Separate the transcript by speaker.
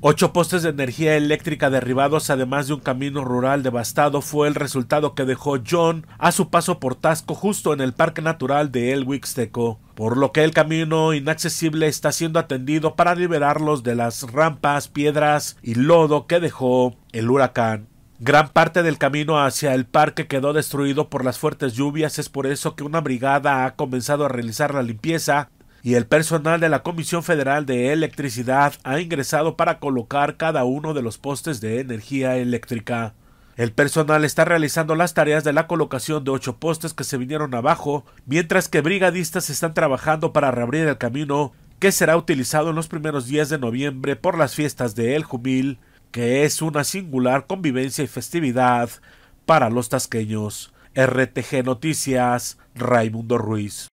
Speaker 1: Ocho postes de energía eléctrica derribados, además de un camino rural devastado, fue el resultado que dejó John a su paso por Tasco justo en el Parque Natural de El Huixteco, por lo que el camino inaccesible está siendo atendido para liberarlos de las rampas, piedras y lodo que dejó el huracán. Gran parte del camino hacia el parque quedó destruido por las fuertes lluvias, es por eso que una brigada ha comenzado a realizar la limpieza y el personal de la Comisión Federal de Electricidad ha ingresado para colocar cada uno de los postes de energía eléctrica. El personal está realizando las tareas de la colocación de ocho postes que se vinieron abajo, mientras que brigadistas están trabajando para reabrir el camino que será utilizado en los primeros días de noviembre por las fiestas de El Jumil, que es una singular convivencia y festividad para los tasqueños. RTG Noticias, Raimundo Ruiz.